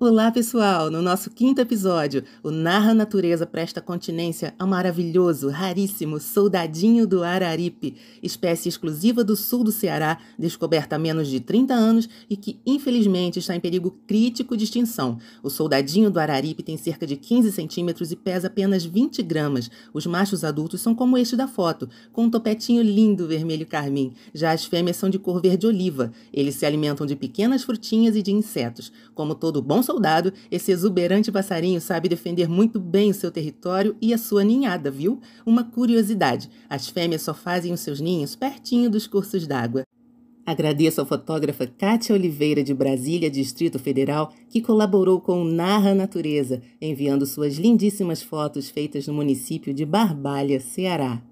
Olá, pessoal! No nosso quinto episódio, o Narra Natureza presta continência ao maravilhoso, raríssimo soldadinho do araripe, espécie exclusiva do sul do Ceará, descoberta há menos de 30 anos e que, infelizmente, está em perigo crítico de extinção. O soldadinho do araripe tem cerca de 15 centímetros e pesa apenas 20 gramas. Os machos adultos são como este da foto, com um topetinho lindo vermelho carmim. Já as fêmeas são de cor verde oliva. Eles se alimentam de pequenas frutinhas e de insetos. Como todo bom soldado, esse exuberante passarinho sabe defender muito bem o seu território e a sua ninhada, viu? Uma curiosidade: as fêmeas só fazem os seus ninhos pertinho dos cursos d'água. Agradeço ao fotógrafa Cátia Oliveira, de Brasília, Distrito Federal, que colaborou com o Narra Natureza, enviando suas lindíssimas fotos feitas no município de Barbalha, Ceará.